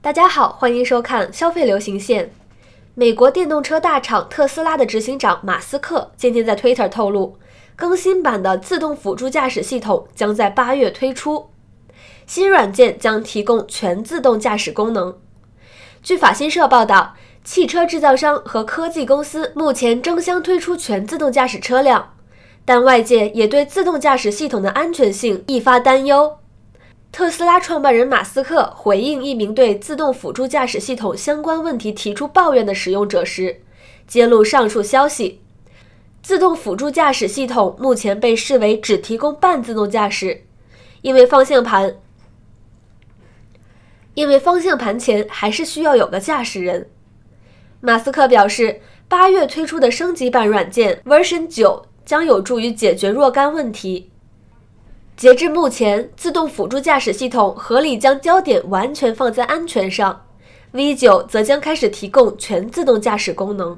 大家好，欢迎收看《消费流行线》。美国电动车大厂特斯拉的执行长马斯克今天在 Twitter 透露，更新版的自动辅助驾驶系统将在八月推出，新软件将提供全自动驾驶功能。据法新社报道，汽车制造商和科技公司目前争相推出全自动驾驶车辆，但外界也对自动驾驶系统的安全性一发担忧。特斯拉创办人马斯克回应一名对自动辅助驾驶系统相关问题提出抱怨的使用者时，揭露上述消息。自动辅助驾驶系统目前被视为只提供半自动驾驶，因为方向盘，因为方向盘前还是需要有个驾驶人。马斯克表示，八月推出的升级版软件 Version 9将有助于解决若干问题。截至目前，自动辅助驾驶系统合理将焦点完全放在安全上，V9 则将开始提供全自动驾驶功能。